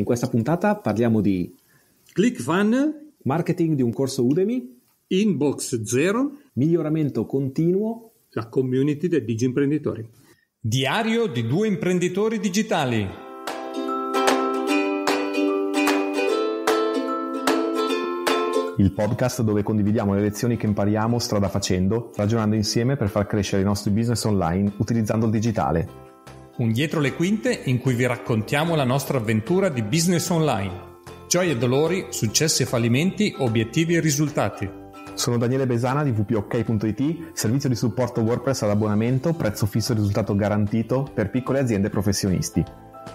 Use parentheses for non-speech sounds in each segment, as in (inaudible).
In questa puntata parliamo di ClickFunnel, marketing di un corso Udemy, Inbox Zero, miglioramento continuo, la community dei digi imprenditori. Diario di due imprenditori digitali. Il podcast dove condividiamo le lezioni che impariamo strada facendo, ragionando insieme per far crescere i nostri business online utilizzando il digitale un dietro le quinte in cui vi raccontiamo la nostra avventura di business online. Gioie e dolori, successi e fallimenti, obiettivi e risultati. Sono Daniele Besana di wpok.it, servizio di supporto WordPress ad abbonamento, prezzo fisso e risultato garantito per piccole aziende e professionisti.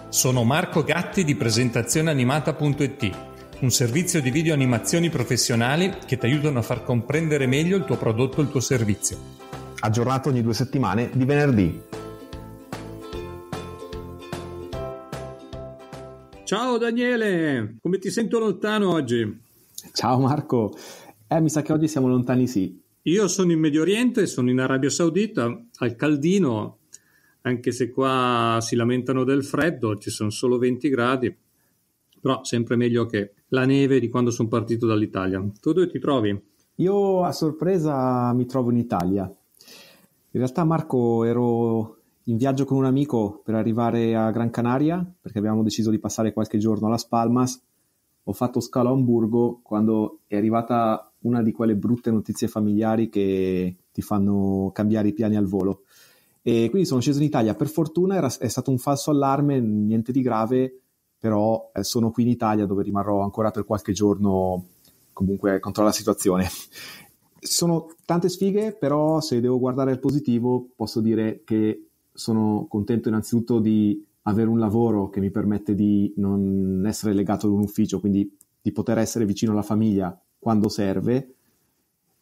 Sono Marco Gatti di presentazioneanimata.it un servizio di video animazioni professionali che ti aiutano a far comprendere meglio il tuo prodotto e il tuo servizio. Aggiornato ogni due settimane di venerdì. Ciao Daniele, come ti sento lontano oggi? Ciao Marco, eh, mi sa che oggi siamo lontani sì. Io sono in Medio Oriente, sono in Arabia Saudita, al caldino, anche se qua si lamentano del freddo, ci sono solo 20 gradi, però sempre meglio che la neve di quando sono partito dall'Italia. Tu dove ti trovi? Io a sorpresa mi trovo in Italia. In realtà Marco ero in viaggio con un amico per arrivare a Gran Canaria, perché abbiamo deciso di passare qualche giorno a Las Palmas, ho fatto scalo a Hamburgo quando è arrivata una di quelle brutte notizie familiari che ti fanno cambiare i piani al volo. E quindi sono sceso in Italia, per fortuna era, è stato un falso allarme, niente di grave, però eh, sono qui in Italia dove rimarrò ancora per qualche giorno comunque contro la situazione. Ci sono tante sfighe, però se devo guardare il positivo posso dire che sono contento innanzitutto di avere un lavoro che mi permette di non essere legato ad un ufficio, quindi di poter essere vicino alla famiglia quando serve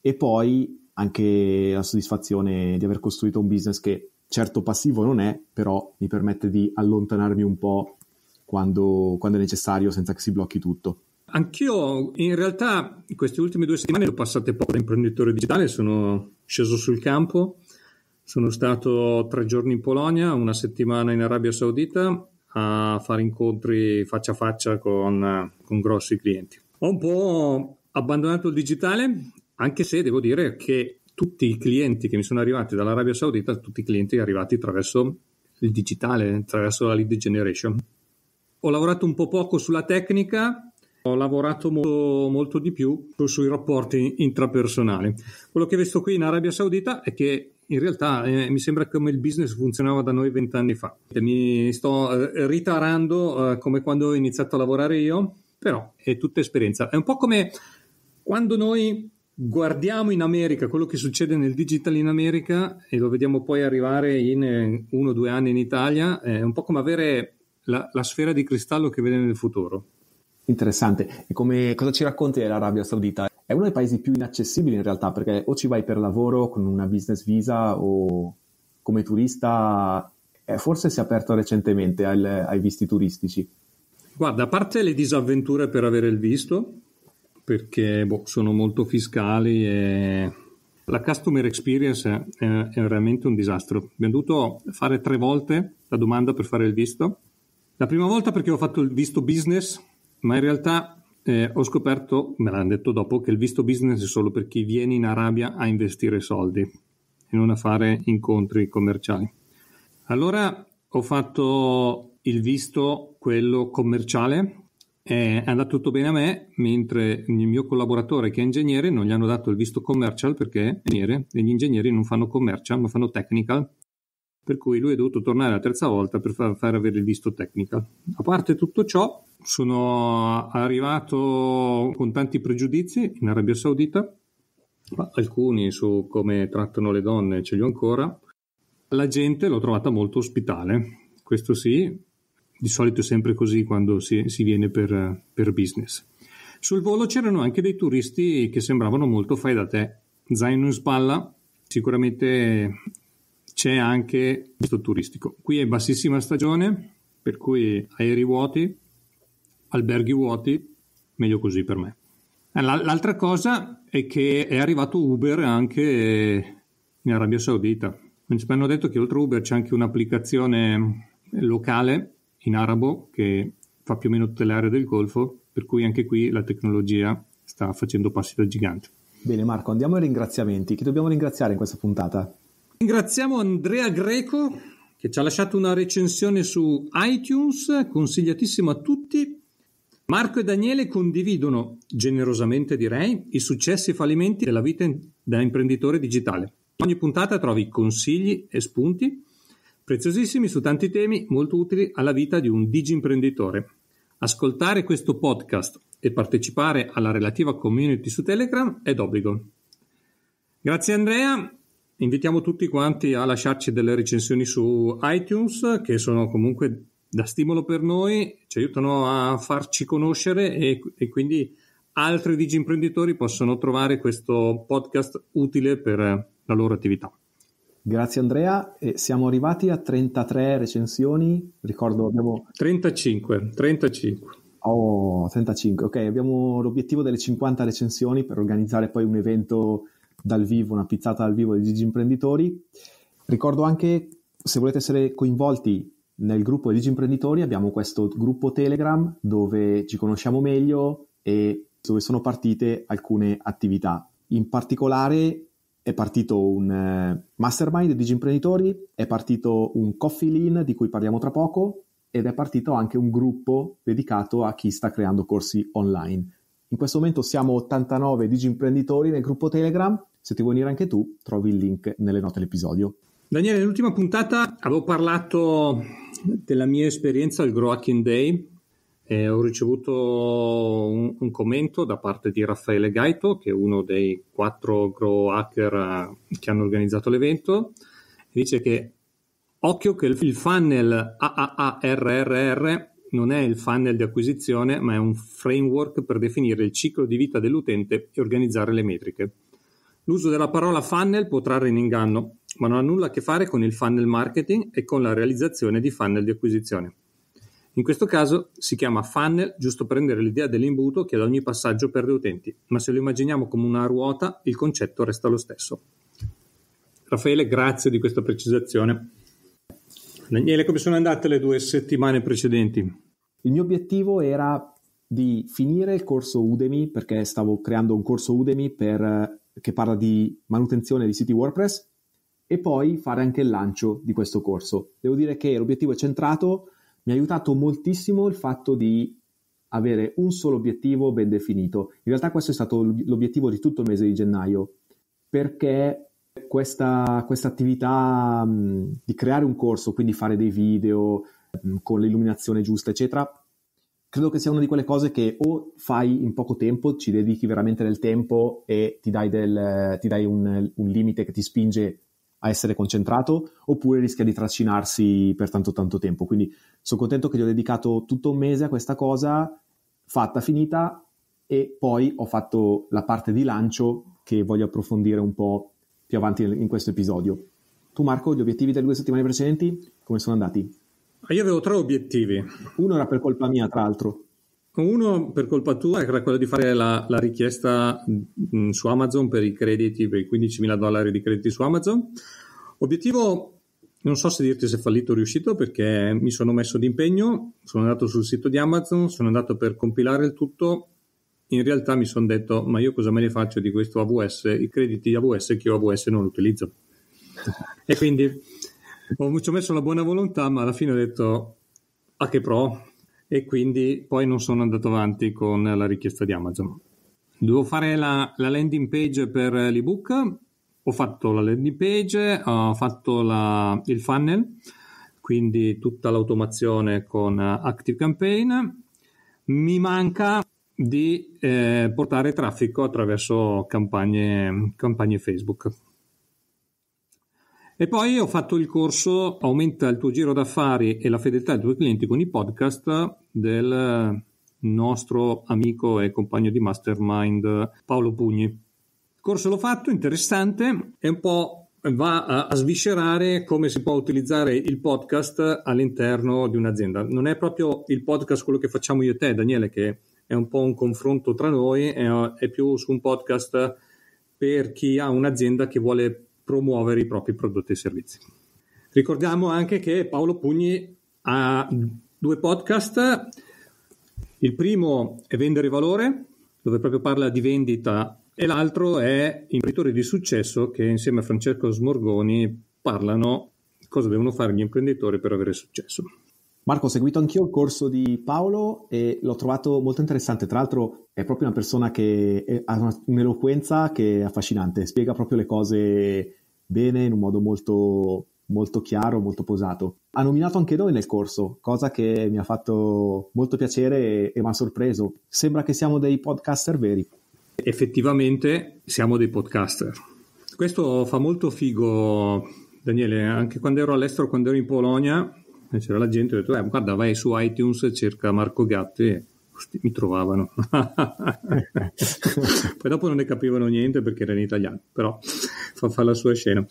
e poi anche la soddisfazione di aver costruito un business che certo passivo non è, però mi permette di allontanarmi un po' quando, quando è necessario senza che si blocchi tutto. Anch'io in realtà in queste ultime due settimane ho passato poco da imprenditore digitale, sono sceso sul campo sono stato tre giorni in Polonia, una settimana in Arabia Saudita a fare incontri faccia a faccia con, con grossi clienti. Ho un po' abbandonato il digitale, anche se devo dire che tutti i clienti che mi sono arrivati dall'Arabia Saudita, tutti i clienti arrivati attraverso il digitale, attraverso la lead generation. Ho lavorato un po' poco sulla tecnica, ho lavorato molto, molto di più sui rapporti intrapersonali. Quello che ho visto qui in Arabia Saudita è che in realtà eh, mi sembra come il business funzionava da noi vent'anni fa. Cioè, mi sto eh, ritarando eh, come quando ho iniziato a lavorare io, però è tutta esperienza. È un po' come quando noi guardiamo in America quello che succede nel digital in America e lo vediamo poi arrivare in eh, uno o due anni in Italia, è un po' come avere la, la sfera di cristallo che vede nel futuro. Interessante. E come, cosa ci racconti dell'Arabia Saudita? è uno dei paesi più inaccessibili in realtà, perché o ci vai per lavoro con una business visa o come turista, eh, forse si è aperto recentemente al, ai visti turistici. Guarda, a parte le disavventure per avere il visto, perché boh, sono molto fiscali e la customer experience è, è veramente un disastro. Abbiamo dovuto fare tre volte la domanda per fare il visto. La prima volta perché ho fatto il visto business, ma in realtà eh, ho scoperto, me l'hanno detto dopo, che il visto business è solo per chi viene in Arabia a investire soldi e non a fare incontri commerciali. Allora ho fatto il visto, quello commerciale, è andato tutto bene a me, mentre il mio collaboratore che è ingegnere non gli hanno dato il visto commercial perché gli ingegneri non fanno commercial ma fanno technical per cui lui è dovuto tornare la terza volta per far, far avere il visto technical. A parte tutto ciò, sono arrivato con tanti pregiudizi in Arabia Saudita, alcuni su come trattano le donne ce li ho ancora. La gente l'ho trovata molto ospitale, questo sì, di solito è sempre così quando si, si viene per, per business. Sul volo c'erano anche dei turisti che sembravano molto fai da te, zaino in spalla, sicuramente c'è anche questo turistico. Qui è bassissima stagione, per cui aerei vuoti, alberghi vuoti, meglio così per me. Eh, l'altra cosa è che è arrivato Uber anche in Arabia Saudita. Mi hanno detto che oltre Uber c'è anche un'applicazione locale in arabo che fa più o meno tutte le aree del Golfo, per cui anche qui la tecnologia sta facendo passi da gigante. Bene Marco, andiamo ai ringraziamenti. Chi dobbiamo ringraziare in questa puntata? Ringraziamo Andrea Greco che ci ha lasciato una recensione su iTunes, consigliatissimo a tutti. Marco e Daniele condividono, generosamente direi, i successi e fallimenti della vita da imprenditore digitale. Ogni puntata trovi consigli e spunti preziosissimi su tanti temi molto utili alla vita di un digi-imprenditore. Ascoltare questo podcast e partecipare alla relativa community su Telegram è d'obbligo. Grazie Andrea invitiamo tutti quanti a lasciarci delle recensioni su iTunes che sono comunque da stimolo per noi, ci aiutano a farci conoscere e, e quindi altri digimprenditori possono trovare questo podcast utile per la loro attività. Grazie Andrea, e siamo arrivati a 33 recensioni, ricordo abbiamo... 35, 35. Oh, 35, ok, abbiamo l'obiettivo delle 50 recensioni per organizzare poi un evento dal vivo, una pizzata dal vivo di Gigi Imprenditori. Ricordo anche, se volete essere coinvolti nel gruppo di Gigi Imprenditori, abbiamo questo gruppo Telegram dove ci conosciamo meglio e dove sono partite alcune attività. In particolare è partito un eh, mastermind di imprenditori, è partito un coffee lean di cui parliamo tra poco ed è partito anche un gruppo dedicato a chi sta creando corsi online. In questo momento siamo 89 digi imprenditori nel gruppo Telegram se ti vuoi unire anche tu, trovi il link nelle note dell'episodio. Daniele, nell'ultima puntata avevo parlato della mia esperienza al Grow Hacking Day. Eh, ho ricevuto un, un, commento da parte di Raffaele Gaito, che è uno dei quattro Grow Hacker eh, che hanno organizzato l'evento. Dice che occhio che il funnel AAARRR non è il funnel di acquisizione, ma è un framework per definire il ciclo di vita dell'utente e organizzare le metriche. L'uso della parola funnel può trarre in inganno, ma non ha nulla a che fare con il funnel marketing e con la realizzazione di funnel di acquisizione. In questo caso si chiama funnel giusto per rendere l'idea dell'imbuto che ad ogni passaggio perde utenti, ma se lo immaginiamo come una ruota il concetto resta lo stesso. Raffaele, grazie di questa precisazione. Daniele, come sono andate le due settimane precedenti? Il mio obiettivo era di finire il corso Udemy perché stavo creando un corso Udemy per che parla di manutenzione di siti WordPress e poi fare anche il lancio di questo corso. Devo dire che l'obiettivo è centrato, mi ha aiutato moltissimo il fatto di avere un solo obiettivo ben definito. In realtà questo è stato l'obiettivo di tutto il mese di gennaio, perché questa, questa attività mh, di creare un corso, quindi fare dei video mh, con l'illuminazione giusta, eccetera, credo che sia una di quelle cose che o fai in poco tempo, ci dedichi veramente del tempo e ti dai, del, ti dai un, un, limite che ti spinge a essere concentrato, oppure rischia di trascinarsi per tanto tanto tempo. Quindi sono contento che gli ho dedicato tutto un mese a questa cosa, fatta, finita, e poi ho fatto la parte di lancio che voglio approfondire un po' più avanti in questo episodio. Tu Marco, gli obiettivi delle due settimane precedenti, come sono andati? Ah, io avevo tre obiettivi. Uno era per colpa mia, tra l'altro. Uno per colpa tua era quello di fare la, la richiesta mh, mm, su Amazon per i crediti, per i 15.000 dollari di crediti su Amazon. Obiettivo, non so se dirti se è fallito o riuscito perché mi sono messo d'impegno, sono andato sul sito di Amazon, sono andato per compilare il tutto. In realtà mi sono detto, ma io cosa me ne faccio di questo AWS? I crediti AWS che io AWS non utilizzo. (laughs) e quindi ho, ci ho messo la buona volontà, ma alla fine ho detto a che pro e quindi poi non sono andato avanti con la richiesta di Amazon. Devo fare la, la landing page per l'ebook, ho fatto la landing page, ho fatto la, il funnel, quindi tutta l'automazione con Active Campaign. Mi manca di eh, portare traffico attraverso campagne, campagne Facebook e poi ho fatto il corso Aumenta il tuo giro d'affari e la fedeltà ai tuoi clienti con i podcast del nostro amico e compagno di mastermind Paolo Pugni. Il corso l'ho fatto, interessante, è un po' va a, a, sviscerare come si può utilizzare il podcast all'interno di un'azienda. Non è proprio il podcast quello che facciamo io e te, Daniele, che è un po' un confronto tra noi, è, è più su un podcast per chi ha un'azienda che vuole promuovere i propri prodotti e servizi. Ricordiamo anche che Paolo Pugni ha due podcast. Il primo è Vendere Valore, dove proprio parla di vendita, e l'altro è Imprenditori di successo, che insieme a Francesco Smorgoni parlano cosa devono fare gli imprenditori per avere successo. Marco, ho seguito anch'io il corso di Paolo e l'ho trovato molto interessante. Tra l'altro è proprio una persona che ha un'eloquenza che è affascinante, spiega proprio le cose bene in un modo molto, molto chiaro, molto posato. Ha nominato anche noi nel corso, cosa che mi ha fatto molto piacere e, e mi ha sorpreso. Sembra che siamo dei podcaster veri. Effettivamente siamo dei podcaster. Questo fa molto figo, Daniele, anche quando ero all'estero, quando ero in Polonia e c'era la gente, ho detto, eh, guarda, vai su iTunes, cerca Marco Gatti e mi trovavano. (laughs) Poi dopo non ne capivano niente perché era in italiano, però fa, fa la sua scena.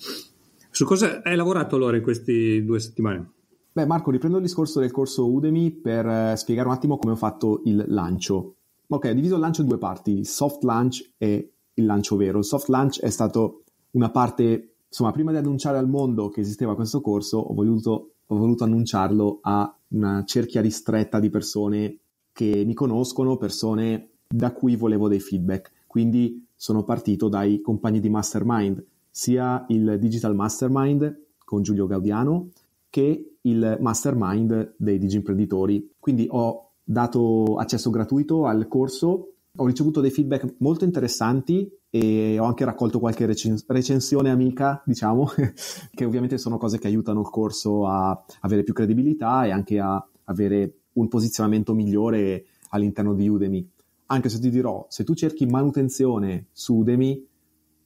Su cosa hai lavorato allora in queste due settimane? Beh Marco, riprendo il discorso del corso Udemy per eh, spiegare un attimo come ho fatto il lancio. Ok, ho diviso il lancio in due parti, il soft launch e il lancio vero. Il soft launch è stato una parte, insomma, prima di annunciare al mondo che esisteva questo corso, ho voluto ho voluto annunciarlo a una cerchia ristretta di persone che mi conoscono, persone da cui volevo dei feedback. Quindi sono partito dai compagni di Mastermind, sia il Digital Mastermind con Giulio Gaudiano che il Mastermind dei Digi Imprenditori. Quindi ho dato accesso gratuito al corso ho ricevuto dei feedback molto interessanti e ho anche raccolto qualche recens- recensione amica, diciamo, (laughs) che ovviamente sono cose che aiutano il corso a avere più credibilità e anche a avere un posizionamento migliore all'interno di Udemy. Anche se ti dirò, se tu cerchi manutenzione su Udemy,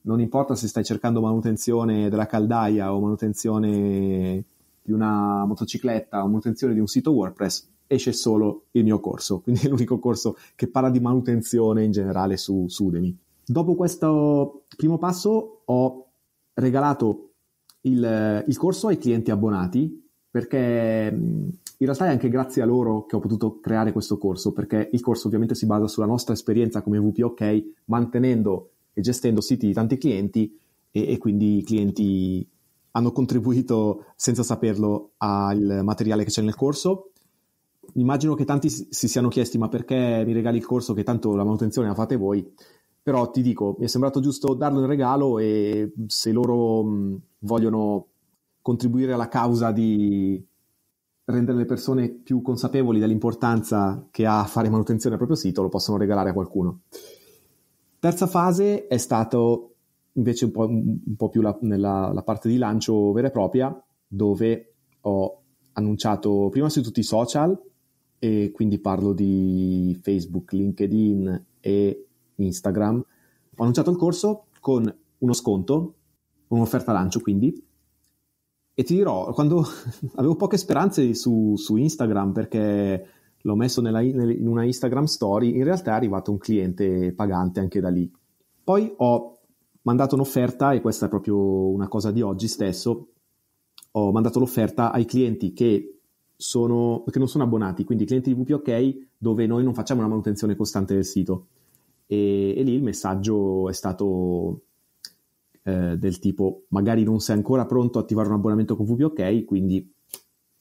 non importa se stai cercando manutenzione della caldaia o manutenzione di una motocicletta o manutenzione di un sito WordPress, esce solo il mio corso, (laughs) quindi è l'unico corso che parla di manutenzione in generale su, su Udemy. Dopo questo primo passo ho regalato il, il corso ai clienti abbonati perché in realtà è anche grazie a loro che ho potuto creare questo corso, perché il corso ovviamente si basa sulla nostra esperienza come VPOK, mantenendo e gestendo siti di tanti clienti e, e quindi i clienti hanno contribuito senza saperlo al materiale che c'è nel corso immagino che tanti si siano chiesti ma perché mi regali il corso che tanto la manutenzione la fate voi, però ti dico, mi è sembrato giusto darlo in regalo e se loro vogliono contribuire alla causa di rendere le persone più consapevoli dell'importanza che ha fare manutenzione al proprio sito, lo possono regalare a qualcuno. Terza fase è stato invece un po', un po più la, nella la parte di lancio vera e propria, dove ho annunciato prima su tutti i social, e quindi parlo di Facebook, LinkedIn e Instagram. Ho annunciato il corso con uno sconto, un'offerta lancio quindi, e ti dirò, quando (laughs) avevo poche speranze su, su Instagram perché l'ho messo nella, in una Instagram story, in realtà è arrivato un cliente pagante anche da lì. Poi ho mandato un'offerta, e questa è proprio una cosa di oggi stesso, ho mandato l'offerta ai clienti che sono, che non sono abbonati, quindi clienti di VPOK dove noi non facciamo una manutenzione costante del sito. E, e lì il messaggio è stato eh, del tipo magari non sei ancora pronto a attivare un abbonamento con VPOK, quindi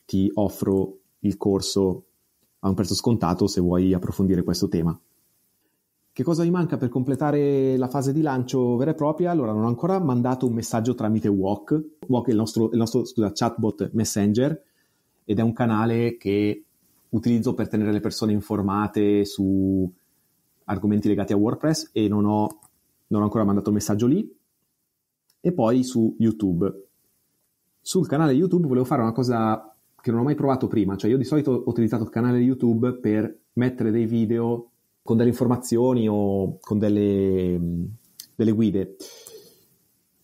ti offro il corso a un prezzo scontato se vuoi approfondire questo tema. Che cosa mi manca per completare la fase di lancio vera e propria? Allora, non ho ancora mandato un messaggio tramite Walk. Walk è il nostro, il nostro scusa, chatbot messenger ed è un canale che utilizzo per tenere le persone informate su argomenti legati a WordPress e non ho, non ho ancora mandato un messaggio lì. E poi su YouTube. Sul canale YouTube volevo fare una cosa che non ho mai provato prima, cioè io di solito ho utilizzato il canale YouTube per mettere dei video con delle informazioni o con delle, delle guide.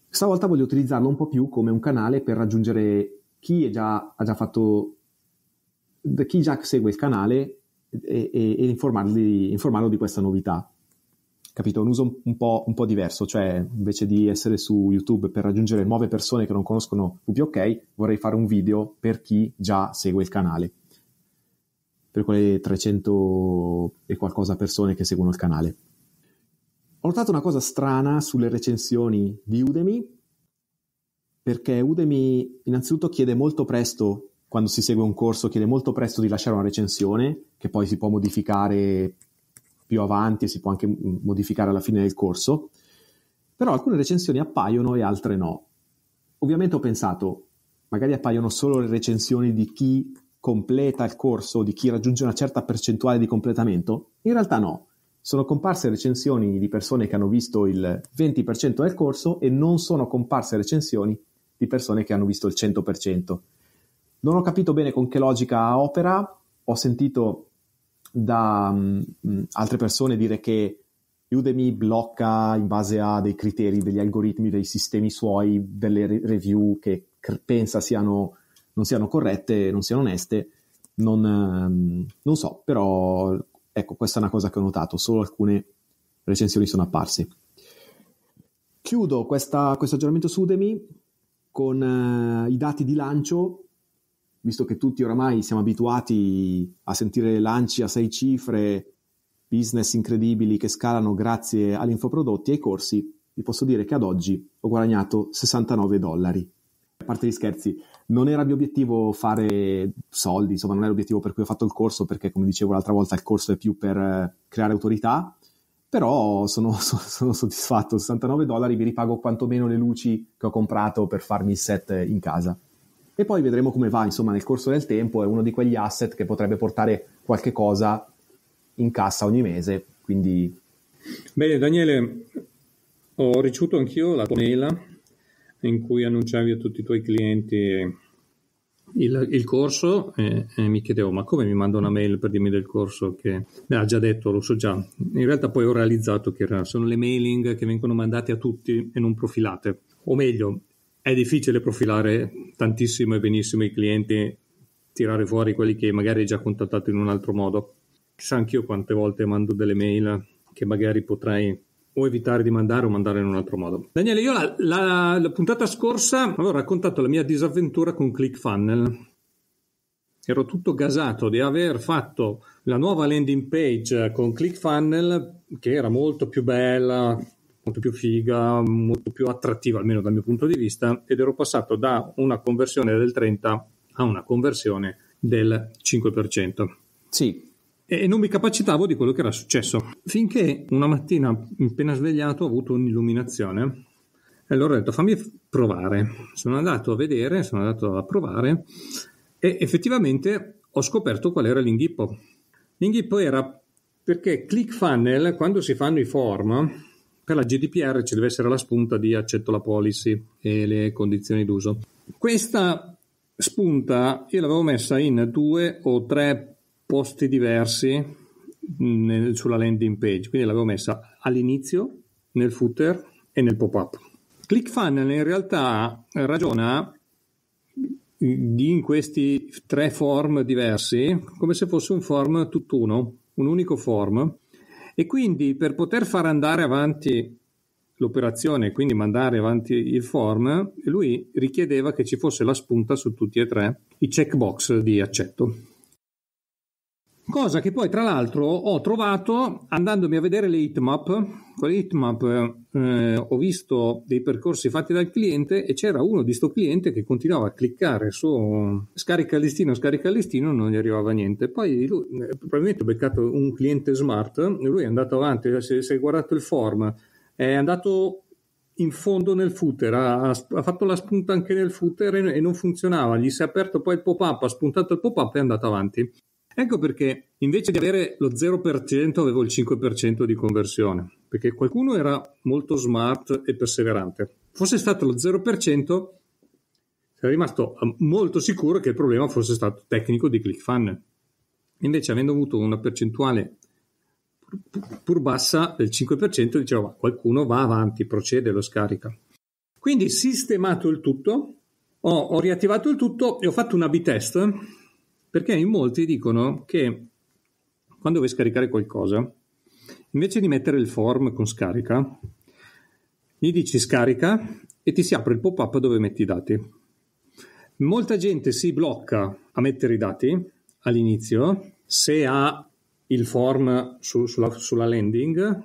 Stavolta voglio utilizzarlo un po' più come un canale per raggiungere chi già, ha già fatto, chi già segue il canale e, e, e informarlo di questa novità. Capito? Un uso un po', un po', diverso, cioè invece di essere su YouTube per raggiungere nuove persone che non conoscono VPOK, vorrei fare un video per chi già segue il canale, per quelle 300 e qualcosa persone che seguono il canale. Ho notato una cosa strana sulle recensioni di Udemy, perché Udemy innanzitutto chiede molto presto, quando si segue un corso, chiede molto presto di lasciare una recensione, che poi si può modificare più avanti e si può anche modificare alla fine del corso, però alcune recensioni appaiono e altre no. Ovviamente ho pensato, magari appaiono solo le recensioni di chi completa il corso, di chi raggiunge una certa percentuale di completamento, in realtà no. Sono comparse recensioni di persone che hanno visto il 20% del corso e non sono comparse recensioni di persone che hanno visto il 100%. Non ho capito bene con che logica opera, ho sentito da um, altre persone dire che Udemy blocca in base a dei criteri, degli algoritmi, dei sistemi suoi, delle re- review che cr- pensa siano, non siano corrette, non siano oneste, non, um, non so, però ecco, questa è una cosa che ho notato, solo alcune recensioni sono apparse. Chiudo questa, questo aggiornamento su Udemy con eh, i dati di lancio, visto che tutti oramai siamo abituati a sentire lanci a sei cifre, business incredibili che scalano grazie all'infoprodotti e ai corsi, vi posso dire che ad oggi ho guadagnato 69 dollari. A parte gli scherzi, non era mio obiettivo fare soldi, insomma non era l'obiettivo per cui ho fatto il corso, perché come dicevo l'altra volta il corso è più per eh, creare autorità, però (laughs) sono, sono, soddisfatto, 69 dollari vi ripago quantomeno le luci che ho comprato per farmi il set in casa. E poi vedremo come va, insomma nel corso del tempo è uno di quegli asset che potrebbe portare qualche cosa in cassa ogni mese, quindi... Bene Daniele, ho ricevuto anch'io la tua mail in cui annunciavi a tutti i tuoi clienti il, il corso e, eh, e, eh, mi chiedevo ma come mi manda una mail per dirmi del corso che me l'ha già detto, lo so già. In realtà poi ho realizzato che sono le mailing che vengono mandate a tutti e non profilate. O meglio, è difficile profilare tantissimo e benissimo i clienti, tirare fuori quelli che magari hai già contattato in un altro modo. Chissà anch'io quante volte mando delle mail che magari potrei o evitare di mandare o mandare in un altro modo. Daniele, io la, la, la puntata scorsa avevo raccontato la mia disavventura con ClickFunnel. Ero tutto gasato di aver fatto la nuova landing page con ClickFunnel, che era molto più bella, molto più figa, molto più attrattiva, almeno dal mio punto di vista, ed ero passato da una conversione del 30 a una conversione del 5%. Sì, e non mi capacitavo di quello che era successo. Finché una mattina, appena svegliato, ho avuto un'illuminazione. E allora ho detto fammi provare. Sono andato a vedere, sono andato a provare e effettivamente ho scoperto qual era l'inghippo. L'inghippo era perché ClickFunnel, quando si fanno i form, per la GDPR ci deve essere la spunta di accetto la policy e le condizioni d'uso. Questa spunta io l'avevo messa in due o tre posti diversi nel, sulla landing page, quindi l'avevo messa all'inizio, nel footer e nel pop-up. ClickFunnel in realtà ragiona in questi tre form diversi come se fosse un form tutt'uno, un unico form e quindi per poter far andare avanti l'operazione, quindi mandare avanti il form, lui richiedeva che ci fosse la spunta su tutti e tre, i checkbox di accetto cosa che poi tra l'altro ho trovato andandomi a vedere le heatmap. con le heatmap eh, ho visto dei percorsi fatti dal cliente e c'era uno di sto cliente che continuava a cliccare su scarica listino scarica il listino non gli arrivava niente poi lui eh, probabilmente ho beccato un cliente smart lui è andato avanti eh, si è guardato il form è andato in fondo nel footer, ha, ha, fatto la spunta anche nel footer e, e, non funzionava. Gli si è aperto poi il pop-up, ha spuntato il pop-up e è andato avanti. Ecco perché invece di avere lo 0% avevo il 5% di conversione, perché qualcuno era molto smart e perseverante. Fosse stato lo 0%, sarei rimasto eh, molto sicuro che il problema fosse stato tecnico di ClickFunnel. Invece avendo avuto una percentuale pur bassa del 5%, dicevo qualcuno va avanti, procede, lo scarica. Quindi sistemato il tutto, ho, ho riattivato il tutto e ho fatto un A-B test perché in molti dicono che quando vuoi scaricare qualcosa, invece di mettere il form con scarica, gli dici scarica e ti si apre il pop-up dove metti i dati. Molta gente si blocca a mettere i dati all'inizio se ha il form su, sulla, sulla landing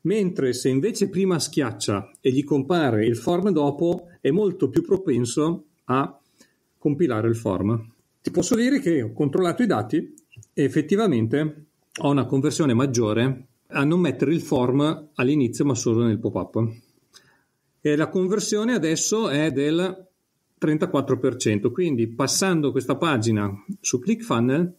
mentre se invece prima schiaccia e gli compare il form dopo è molto più propenso a compilare il form ti posso dire che ho controllato i dati e effettivamente ho una conversione maggiore a non mettere il form all'inizio ma solo nel pop-up. E la conversione adesso è del 34%, quindi passando questa pagina su ClickFunnel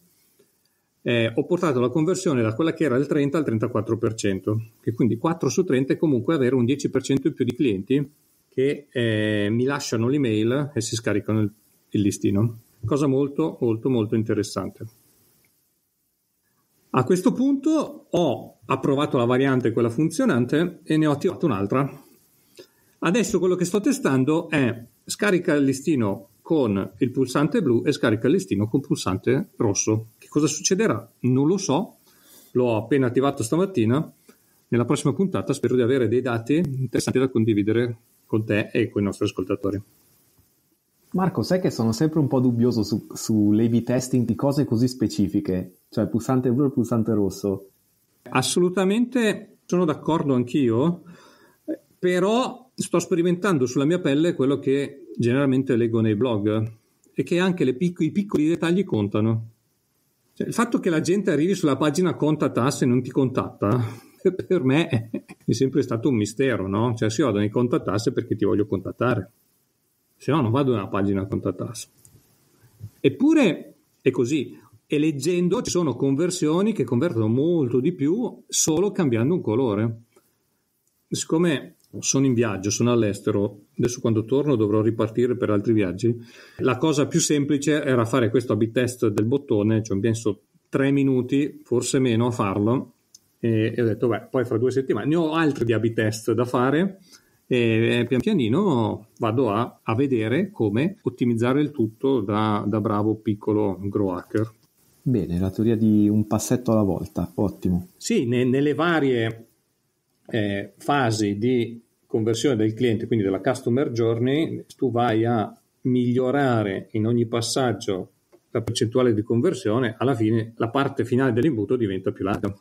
eh, ho portato la conversione da quella che era del 30 al 34%, che quindi 4 su 30 è comunque avere un 10% in più di clienti che eh, mi lasciano l'email e si scaricano il, il listino cosa molto molto molto interessante. A questo punto ho approvato la variante quella funzionante e ne ho attivata un'altra. Adesso quello che sto testando è scarica il listino con il pulsante blu e scarica il listino con pulsante rosso. Che cosa succederà? Non lo so, l'ho appena attivato stamattina. Nella prossima puntata spero di avere dei dati interessanti da condividere con te e con i nostri ascoltatori. Marco, sai che sono sempre un po' dubbioso su, su levi testing di cose così specifiche, cioè pulsante blu e pulsante rosso. Assolutamente sono d'accordo anch'io, però sto sperimentando sulla mia pelle quello che generalmente leggo nei blog e che anche pic- i piccoli dettagli contano. Cioè, il fatto che la gente arrivi sulla pagina conta tasse e non ti contatta, (laughs) per me è sempre stato un mistero, no? Cioè, sì, vado nei conta tasse perché ti voglio contattare se no non vado nella pagina contrattasso. Eppure è così, e leggendo ci sono conversioni che convertono molto di più solo cambiando un colore. Siccome sono in viaggio, sono all'estero, adesso quando torno dovrò ripartire per altri viaggi, la cosa più semplice era fare questo a test del bottone, ci cioè ho messo tre minuti, forse meno, a farlo, e, ho detto, beh, poi fra due settimane ne ho altri di a test da fare e eh, pian pianino vado a, a vedere come ottimizzare il tutto da, da bravo piccolo grow hacker. Bene, la teoria di un passetto alla volta, ottimo. Sì, ne, nelle varie eh, fasi di conversione del cliente, quindi della customer journey, tu vai a migliorare in ogni passaggio la percentuale di conversione, alla fine la parte finale dell'imbuto diventa più larga.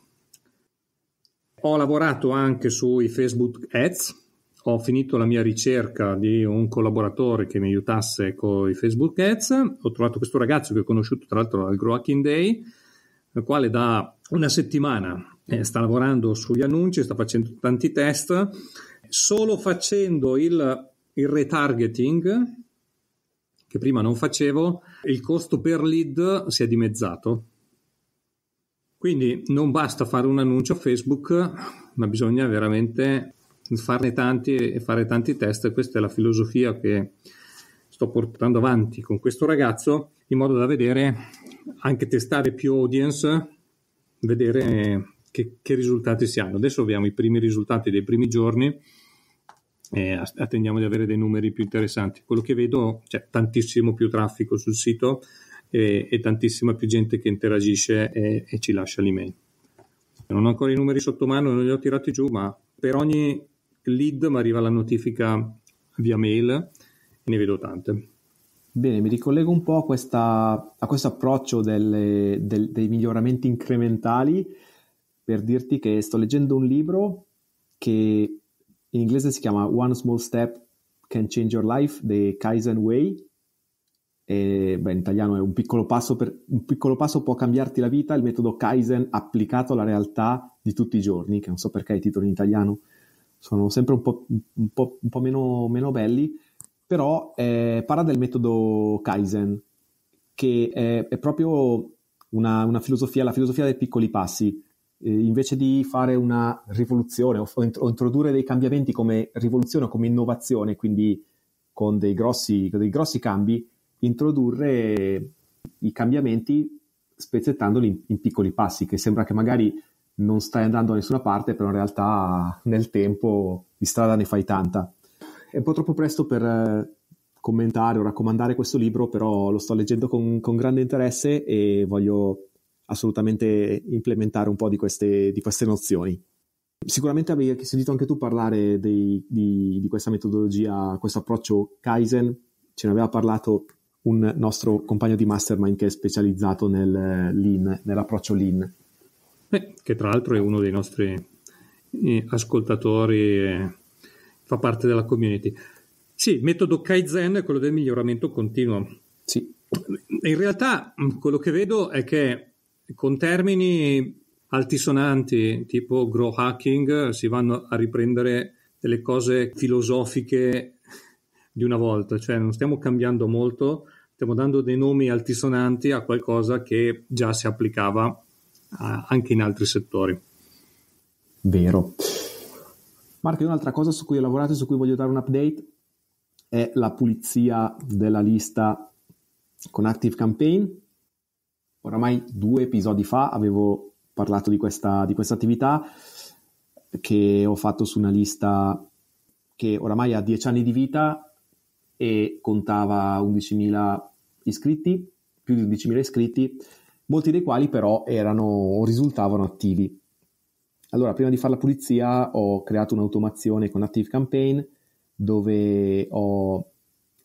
Ho lavorato anche sui Facebook Ads, ho finito la mia ricerca di un collaboratore che mi aiutasse con i Facebook Ads, ho trovato questo ragazzo che ho conosciuto tra l'altro al Grow Hacking Day, il quale da una settimana eh, sta lavorando sugli annunci, sta facendo tanti test, solo facendo il, il retargeting, che prima non facevo, il costo per lead si è dimezzato. Quindi non basta fare un annuncio a Facebook, ma bisogna veramente farne tanti e fare tanti test, questa è la filosofia che sto portando avanti con questo ragazzo in modo da vedere anche testare più audience, vedere che, che risultati si hanno. Adesso abbiamo i primi risultati dei primi giorni e attendiamo di avere dei numeri più interessanti. Quello che vedo c'è tantissimo più traffico sul sito e, e tantissima più gente che interagisce e, e ci lascia l'email. Non ho ancora i numeri sotto mano, non li ho tirati giù, ma per ogni lead, ma arriva la notifica via mail e ne vedo tante. Bene, mi ricollego un po' a, questa, a questo approccio delle, del, dei miglioramenti incrementali per dirti che sto leggendo un libro che in inglese si chiama One Small Step Can Change Your Life, The Kaizen Way. E, beh, in italiano è un piccolo, passo per, un piccolo, passo può cambiarti la vita, il metodo Kaizen applicato alla realtà di tutti i giorni, che non so perché è il titolo in italiano sono sempre un po', un po', un po meno, meno, belli, però eh, parla del metodo Kaizen, che è, è proprio una, una, filosofia, la filosofia dei piccoli passi. Eh, invece di fare una rivoluzione o, o, introdurre dei cambiamenti come rivoluzione o come innovazione, quindi con dei grossi, con dei grossi cambi, introdurre i cambiamenti spezzettandoli in, in, piccoli passi, che sembra che magari non stai andando da nessuna parte, però in realtà nel tempo di strada ne fai tanta. È un po' troppo presto per eh, commentare o raccomandare questo libro, però lo sto leggendo con, con grande interesse e voglio assolutamente implementare un po' di queste, di queste nozioni. Sicuramente avevi sentito anche tu parlare dei, di, di questa metodologia, questo approccio Kaizen, ce ne aveva parlato un nostro compagno di mastermind che è specializzato nel eh, lean, nell'approccio lean Beh, che tra l'altro è uno dei nostri eh, ascoltatori, eh, fa parte della community. Sì, il metodo Kaizen è quello del miglioramento continuo. Sì. In realtà mm, quello che vedo è che con termini altisonanti tipo grow hacking si vanno a riprendere delle cose filosofiche di una volta, cioè non stiamo cambiando molto, stiamo dando dei nomi altisonanti a qualcosa che già si applicava anche in altri settori. Vero. Marco, un'altra cosa su cui ho lavorato e su cui voglio dare un update è la pulizia della lista con Active Campaign. Oramai due episodi fa avevo parlato di questa, di questa attività che ho fatto su una lista che oramai ha 10 anni di vita e contava 11.000 iscritti, più di 11.000 iscritti molti dei quali però erano, o risultavano attivi. Allora, prima di fare la pulizia ho creato un'automazione con Campaign dove ho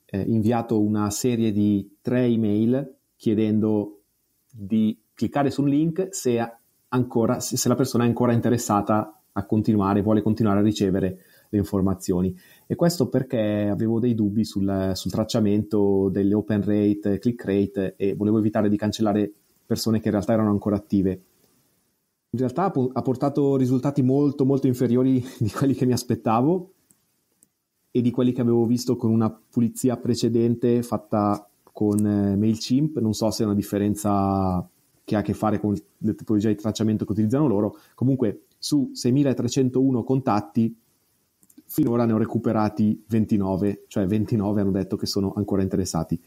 eh, inviato una serie di tre email chiedendo di cliccare su un link se, ancora, se la persona è ancora interessata a continuare, vuole continuare a ricevere le informazioni. E questo perché avevo dei dubbi sul, sul tracciamento delle open rate, click rate e volevo evitare di cancellare persone che in realtà erano ancora attive. In realtà ha portato risultati molto molto inferiori (laughs) di quelli che mi aspettavo e di quelli che avevo visto con una pulizia precedente fatta con eh, MailChimp, non so se è una differenza che ha a che fare con le tipologie di tracciamento che utilizzano loro, comunque su 6301 contatti finora ne ho recuperati 29, cioè 29 hanno detto che sono ancora interessati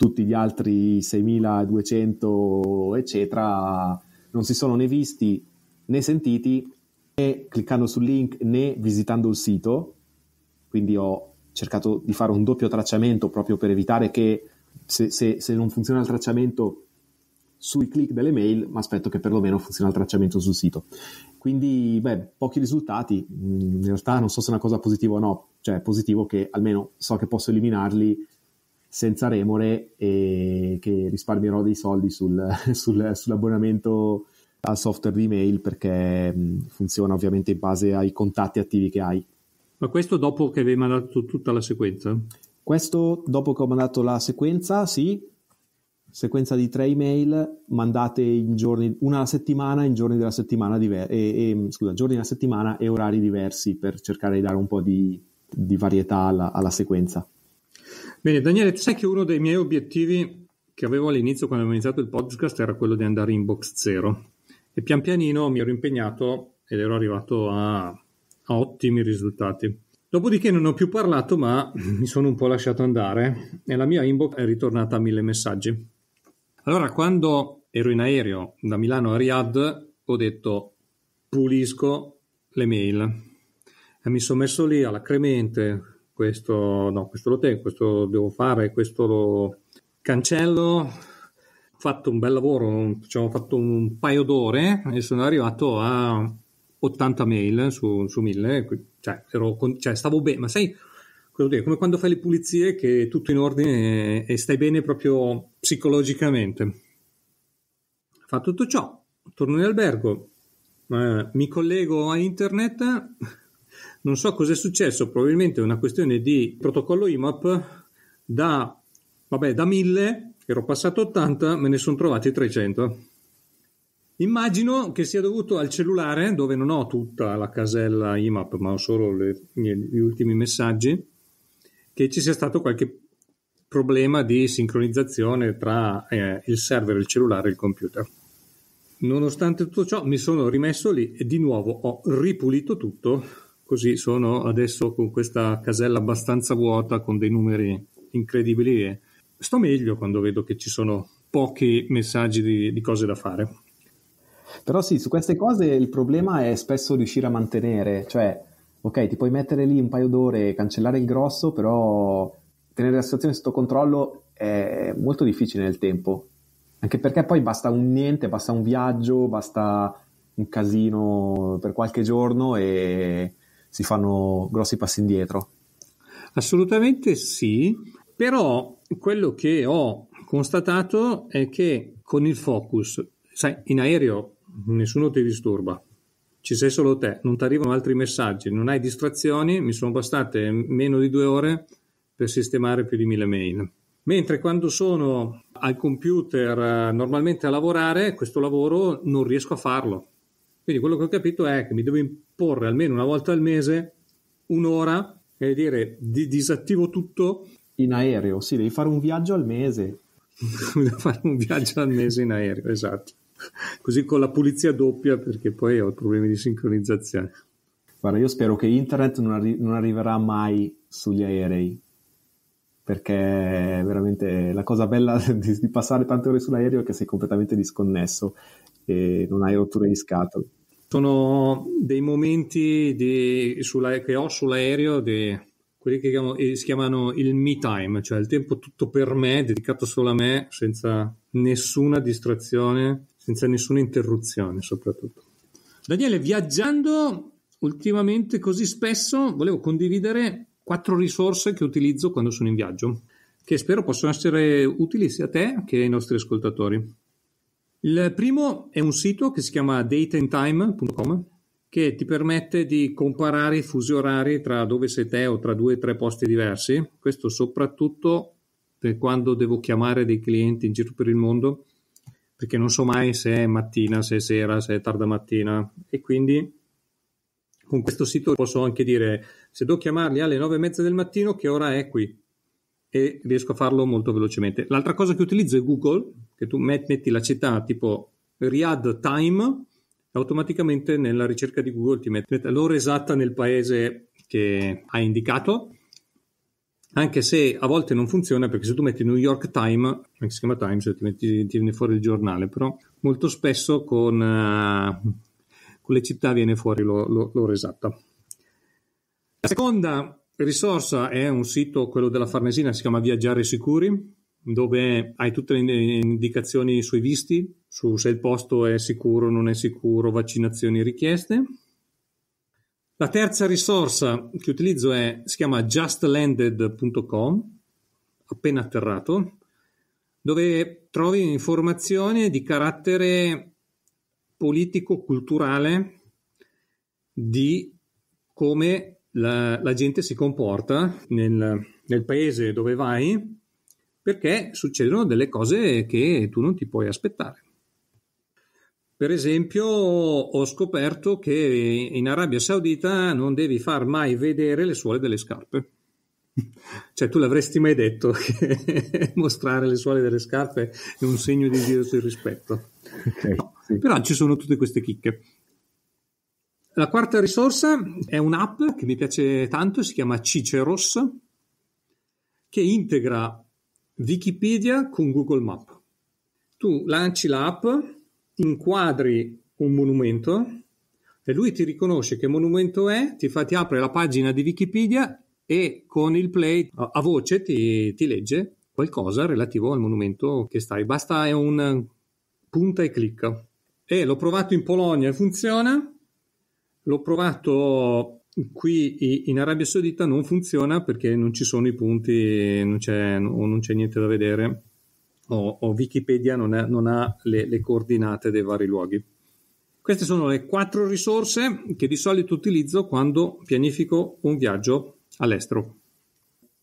tutti gli altri 6200 eccetera non si sono né visti né sentiti né cliccando sul link né visitando il sito quindi ho cercato di fare un doppio tracciamento proprio per evitare che se, se, se non funziona il tracciamento sui click delle mail ma aspetto che perlomeno funzioni il tracciamento sul sito quindi beh, pochi risultati mm, in realtà non so se è una cosa positiva o no cioè positivo che almeno so che posso eliminarli senza remore e che risparmierò dei soldi sul, (laughs) sul, sull'abbonamento al software di mail perché funziona ovviamente in base ai contatti attivi che hai. Ma questo dopo che avevi mandato tutta la sequenza? Questo dopo che ho mandato la sequenza, sì, sequenza di tre email mandate in giorni, una alla settimana, in giorni della settimana diversi, e, e, scusa, giorni della settimana e orari diversi per cercare di dare un po' di, di varietà alla, alla sequenza. Bene, Daniele, sai che uno dei miei obiettivi che avevo all'inizio quando avevo iniziato il podcast era quello di andare in box zero e pian pianino mi ero impegnato ed ero arrivato a, a ottimi risultati. Dopodiché non ho più parlato, ma (laughs) mi sono un po' lasciato andare e la mia inbox è ritornata a mille messaggi. Allora, quando ero in aereo da Milano a Riyadh, ho detto pulisco le mail e mi sono messo lì alla cremente questo, no, questo lo tengo, questo devo fare, questo lo cancello. Ho fatto un bel lavoro, ci ho fatto un paio d'ore e sono arrivato a 80 mail su, su 1000, cioè, ero cioè stavo bene, ma sai, Dire, come quando fai le pulizie che è tutto in ordine e stai bene proprio psicologicamente. Fatto tutto ciò, torno in albergo, eh, mi collego a internet, non so cos'è successo, probabilmente è una questione di protocollo IMAP da, vabbè, da 1000, ero passato 80, me ne sono trovati 300. Immagino che sia dovuto al cellulare, dove non ho tutta la casella IMAP, ma ho solo le, gli ultimi messaggi, che ci sia stato qualche problema di sincronizzazione tra eh, il server, il cellulare e il computer. Nonostante tutto ciò, mi sono rimesso lì e di nuovo ho ripulito tutto Così sono adesso con questa casella abbastanza vuota con dei numeri incredibili. sto meglio quando vedo che ci sono pochi messaggi di, di cose da fare. Però sì, su queste cose il problema è spesso riuscire a mantenere, cioè ok, ti puoi mettere lì un paio d'ore e cancellare il grosso, però tenere la situazione sotto controllo è molto difficile nel tempo. Anche perché poi basta un niente, basta un viaggio, basta un casino per qualche giorno e si fanno grossi passi indietro. Assolutamente sì, però quello che ho constatato è che con il focus, sai, in aereo nessuno ti disturba, ci sei solo te, non ti arrivano altri messaggi, non hai distrazioni, mi sono bastate meno di due ore per sistemare più di mille mail. Mentre quando sono al computer eh, normalmente a lavorare, questo lavoro non riesco a farlo quindi quello che ho capito è che mi devo imporre almeno una volta al mese un'ora, e dire di, disattivo tutto. In aereo, sì, devi fare un viaggio al mese. (laughs) devo fare un viaggio al mese in aereo, esatto. Così con la pulizia doppia perché poi ho problemi di sincronizzazione. Guarda, io spero che internet non, arri- non arriverà mai sugli aerei perché veramente la cosa bella (laughs) di, di passare tante ore sull'aereo è che sei completamente disconnesso e non hai rotture di scatole sono dei momenti di, sulla, che ho sull'aereo di quelli che chiamano, eh, si chiamano il me time, cioè il tempo tutto per me, dedicato solo a me, senza nessuna distrazione, senza nessuna interruzione soprattutto. Daniele, viaggiando ultimamente così spesso, volevo condividere quattro risorse che utilizzo quando sono in viaggio, che spero possano essere utili sia a te che ai nostri ascoltatori. Il primo è un sito che si chiama dateandtime.com che ti permette di comparare i fusi orari tra dove sei te o tra due o tre posti diversi. Questo soprattutto per quando devo chiamare dei clienti in giro per il mondo perché non so mai se è mattina, se è sera, se è tarda mattina e quindi con questo sito posso anche dire se devo chiamarli alle nove e mezza del mattino che ora è qui e riesco a farlo molto velocemente. L'altra cosa che utilizzo è Google che tu metti la città tipo Riyadh Time, automaticamente nella ricerca di Google ti mette l'ora esatta nel paese che hai indicato, anche se a volte non funziona perché se tu metti New York Time, anche si chiama Times, ti, metti, ti viene fuori il giornale, però molto spesso con, uh, con le città viene fuori lo, lo, l'ora esatta. La seconda risorsa è un sito, quello della Farnesina, si chiama Viaggiare Sicuri, dove hai tutte le indicazioni sui visti, su se il posto è sicuro o non è sicuro, vaccinazioni richieste. La terza risorsa che utilizzo è, si chiama justlanded.com, appena atterrato, dove trovi informazioni di carattere politico-culturale di come la, la gente si comporta nel, nel paese dove vai perché succedono delle cose che tu non ti puoi aspettare. Per esempio, ho scoperto che in Arabia Saudita non devi far mai vedere le suole delle scarpe. (laughs) Cioè, tu l'avresti mai detto (laughs) che mostrare le suole delle scarpe è un segno di Dio rispetto. Okay, sì. Però ci sono tutte queste chicche. La quarta risorsa è un'app che mi piace tanto, si chiama Ciceros, che integra Wikipedia con Google Map. Tu lanci l'app, inquadri un monumento e lui ti riconosce che monumento è, ti, fa, ti apre la pagina di Wikipedia e con il play a voce ti, ti legge qualcosa relativo al monumento che stai. Basta è un punta e clicca. E l'ho provato in Polonia e funziona. L'ho provato qui in Arabia Saudita non funziona perché non ci sono i punti non c'è, o non c'è niente da vedere o, o Wikipedia non, è, non ha le, le, coordinate dei vari luoghi. Queste sono le quattro risorse che di solito utilizzo quando pianifico un viaggio all'estero.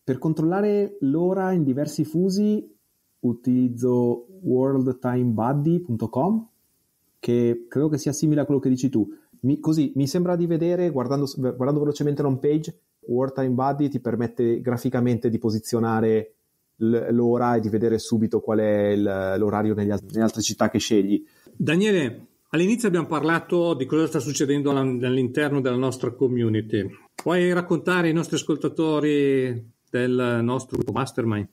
Per controllare l'ora in diversi fusi utilizzo worldtimebuddy.com che credo che sia simile a quello che dici tu mi, così mi sembra di vedere, guardando, guardando velocemente l'home page, Wartime Buddy ti permette graficamente di posizionare l- l'ora e di vedere subito qual è il, l'orario negli alt- nelle altre città che scegli. Daniele, all'inizio abbiamo parlato di cosa sta succedendo all'interno della nostra community. Puoi raccontare ai nostri ascoltatori del nostro mastermind?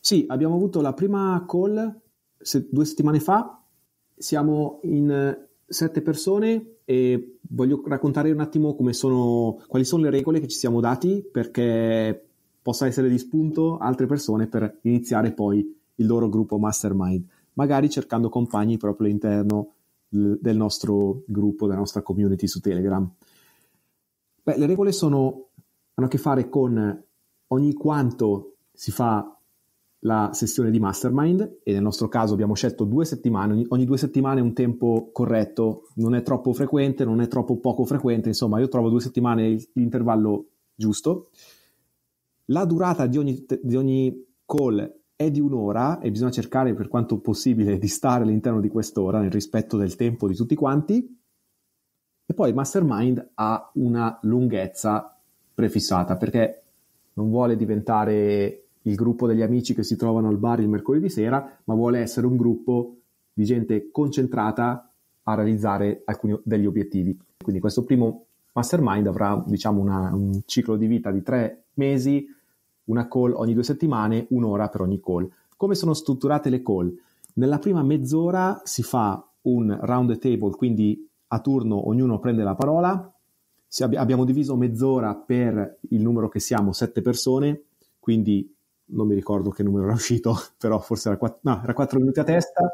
Sì, abbiamo avuto la prima call se, due settimane fa. Siamo in sette persone e voglio raccontare un attimo come sono, quali sono le regole che ci siamo dati perché possa essere di spunto altre persone per iniziare poi il loro gruppo mastermind, magari cercando compagni proprio all'interno del nostro gruppo, della nostra community su Telegram. Beh, le regole sono, hanno a che fare con ogni quanto si fa la sessione di mastermind e nel nostro caso abbiamo scelto due settimane, ogni, ogni, due settimane è un tempo corretto, non è troppo frequente, non è troppo poco frequente, insomma io trovo due settimane l'intervallo giusto. La durata di ogni, di ogni call è di un'ora e bisogna cercare per quanto possibile di stare all'interno di quest'ora nel rispetto del tempo di tutti quanti. E poi mastermind ha una lunghezza prefissata perché non vuole diventare il gruppo degli amici che si trovano al bar il mercoledì sera, ma vuole essere un gruppo di gente concentrata a realizzare alcuni degli obiettivi. Quindi questo primo mastermind avrà diciamo una, un ciclo di vita di tre mesi, una call ogni due settimane, un'ora per ogni call. Come sono strutturate le call? Nella prima mezz'ora si fa un round table, quindi a turno ognuno prende la parola. Abbiamo diviso mezz'ora per il numero che siamo, sette persone, quindi non mi ricordo che numero era uscito, (laughs) però forse era 4, no, era 4 minuti a testa.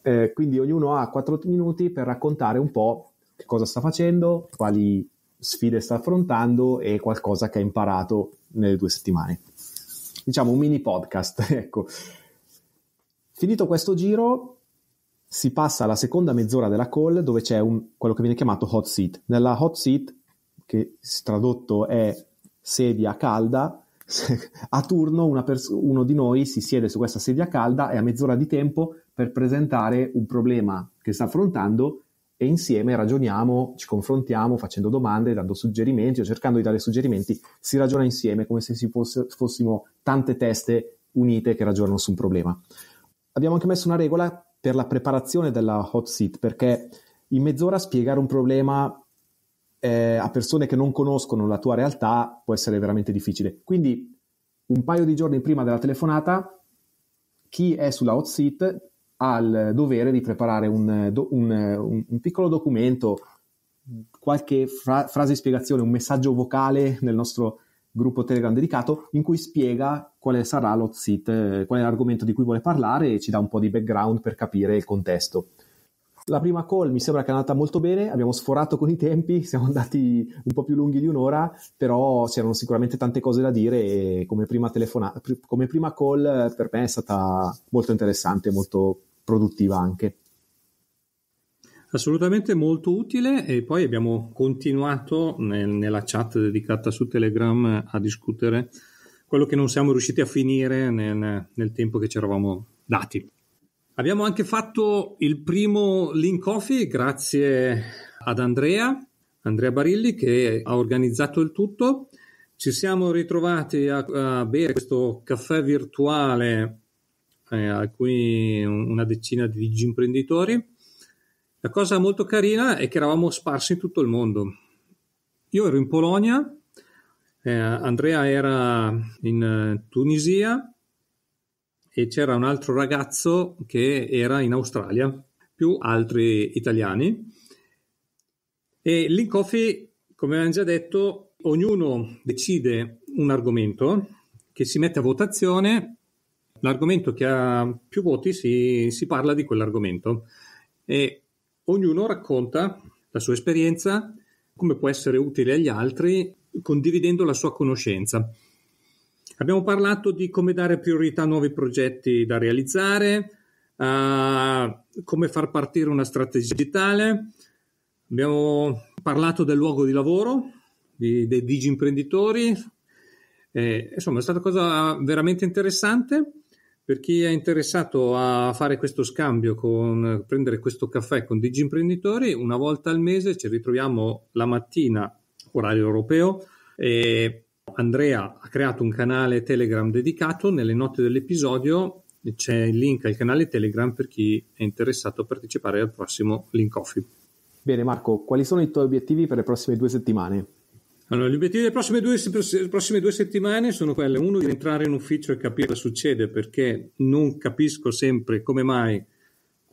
Eh, quindi ognuno ha 4 minuti per raccontare un po' che cosa sta facendo, quali sfide sta affrontando e qualcosa che ha imparato nelle due settimane. Diciamo un mini podcast, (laughs) ecco. Finito questo giro, si passa alla seconda mezz'ora della call dove c'è un, quello che viene chiamato hot seat. Nella hot seat, che tradotto è sedia calda, a turno pers- uno di noi si siede su questa sedia calda e ha mezz'ora di tempo per presentare un problema che sta affrontando e insieme ragioniamo, ci confrontiamo facendo domande, dando suggerimenti o cercando di dare suggerimenti, si ragiona insieme come se fosse, fossimo tante teste unite che ragionano su un problema. Abbiamo anche messo una regola per la preparazione della hot seat perché in mezz'ora spiegare un problema eh, a persone che non conoscono la tua realtà può essere veramente difficile. Quindi un paio di giorni prima della telefonata chi è sulla hot seat ha il dovere di preparare un, un, un piccolo documento, qualche fra- frase di spiegazione, un messaggio vocale nel nostro gruppo Telegram dedicato in cui spiega quale sarà l'hot seat, eh, qual è l'argomento di cui vuole parlare e ci dà un po' di background per capire il contesto. La prima call mi sembra che è andata molto bene, abbiamo sforato con i tempi, (laughs) siamo andati un po' più lunghi di un'ora, però c'erano sicuramente tante cose da dire e come prima, telefona- come prima call per me è stata molto interessante, molto produttiva anche. Assolutamente molto utile e poi abbiamo continuato nel, nella chat dedicata su Telegram a discutere quello che non siamo riusciti a finire nel, nel tempo che ci eravamo dati. Abbiamo anche fatto il primo Link Coffee grazie ad Andrea, Andrea Barilli che ha organizzato il tutto. Ci siamo ritrovati a, a bere questo caffè virtuale eh, a cui una decina di imprenditori. La cosa molto carina è che eravamo sparsi in tutto il mondo. Io ero in Polonia, eh, Andrea era in eh, Tunisia, e c'era un altro ragazzo che era in Australia, più altri italiani. E Link Coffee, come abbiamo già detto, ognuno decide un argomento che si mette a votazione, l'argomento che ha più voti si, si parla di quell'argomento e ognuno racconta la sua esperienza, come può essere utile agli altri, condividendo la sua conoscenza. Abbiamo parlato di come dare priorità a nuovi progetti da realizzare, uh, come far partire una strategia digitale, abbiamo parlato del luogo di lavoro, di, dei digimprenditori, eh, insomma è stata una cosa veramente interessante per chi è interessato a fare questo scambio, con prendere questo caffè con Digi Imprenditori, una volta al mese ci ritroviamo la mattina, orario europeo, e Andrea ha creato un canale Telegram dedicato, nelle note dell'episodio c'è il link al canale Telegram per chi è interessato a partecipare al prossimo Link Coffee. Bene Marco, quali sono i tuoi obiettivi per le prossime due settimane? Allora, gli obiettivi delle prossime due, prossime due settimane sono quelli: uno di entrare in ufficio e capire cosa succede, perché non capisco sempre come mai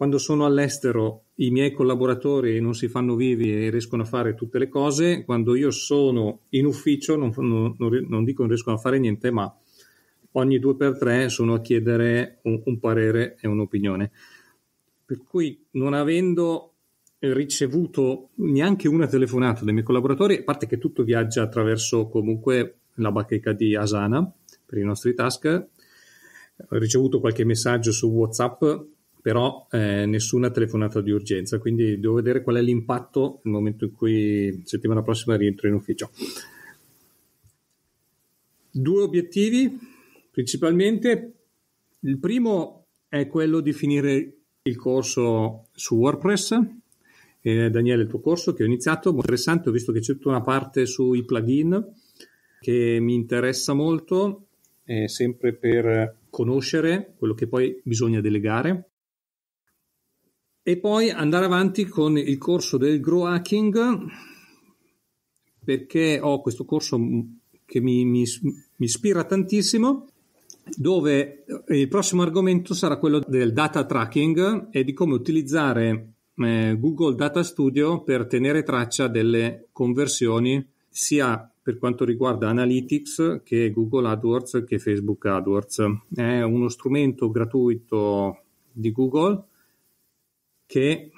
quando sono all'estero i miei collaboratori non si fanno vivi e riescono a fare tutte le cose, quando io sono in ufficio non, non, non dico non riescono a fare niente, ma ogni due per tre sono a chiedere un, un parere e un'opinione. Per cui non avendo ricevuto neanche una telefonata dai miei collaboratori, a parte che tutto viaggia attraverso comunque la bacheca di Asana per i nostri task, ho ricevuto qualche messaggio su WhatsApp però eh, nessuna telefonata di urgenza, quindi devo vedere qual è l'impatto nel momento in cui settimana prossima rientro in ufficio. Due obiettivi principalmente. Il primo è quello di finire il corso su WordPress. Eh, Daniele, il tuo corso che ho iniziato, molto interessante, ho visto che c'è tutta una parte sui plugin che mi interessa molto, eh, sempre per conoscere quello che poi bisogna delegare e poi andare avanti con il corso del grow hacking perché ho questo corso che mi, mi, mi ispira tantissimo dove eh, il prossimo argomento sarà quello del data tracking e di come utilizzare eh, Google Data Studio per tenere traccia delle conversioni sia per quanto riguarda Analytics che Google AdWords che Facebook AdWords. È uno strumento gratuito di Google che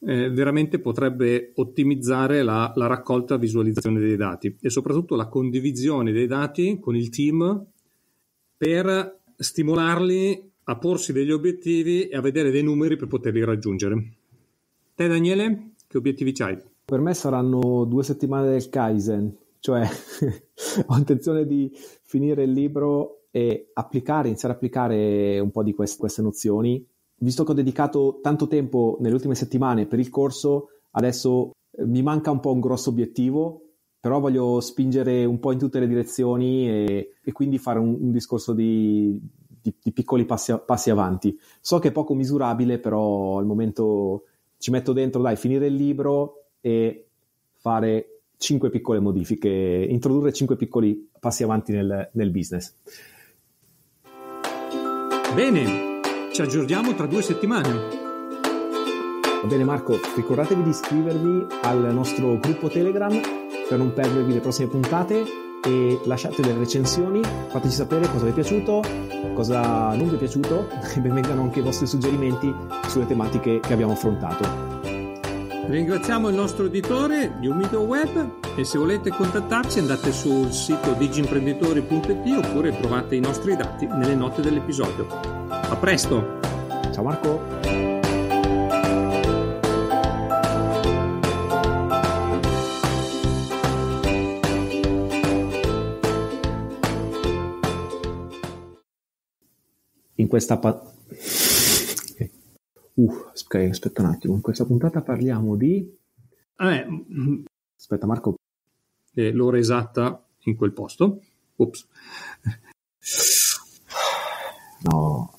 eh, veramente potrebbe ottimizzare la, la raccolta e visualizzazione dei dati e soprattutto la condivisione dei dati con il team per stimolarli a porsi degli obiettivi e a vedere dei numeri per poterli raggiungere. Te Daniele, che obiettivi hai? Per me saranno due settimane del Kaizen, cioè (laughs) ho intenzione di finire il libro e applicare, iniziare a applicare un po' di queste, queste nozioni visto che ho dedicato tanto tempo nelle ultime settimane per il corso, adesso eh, mi manca un po' un grosso obiettivo, però voglio spingere un po' in tutte le direzioni e, e quindi fare un, un discorso di, di, di piccoli passi, passi, avanti. So che è poco misurabile, però al momento ci metto dentro, dai, finire il libro e fare cinque piccole modifiche, introdurre cinque piccoli passi avanti nel, nel business. Bene, ci aggiorniamo tra due settimane. Va bene Marco, ricordatevi di iscrivervi al nostro gruppo Telegram per non perdervi le prossime puntate e lasciate delle recensioni, fateci sapere cosa vi è piaciuto, cosa non vi è piaciuto (laughs) e benvengano anche i vostri suggerimenti sulle tematiche che abbiamo affrontato. Ringraziamo il nostro editore di Umido Web e se volete contattarci andate sul sito digimprenditori.it oppure trovate i nostri dati nelle note dell'episodio. A presto! Ciao Marco! in questa pa- (laughs) uh, okay, aspetta un attimo in questa puntata parliamo di eh, mm-hmm. aspetta Marco eh, l'ora esatta in quel posto ops no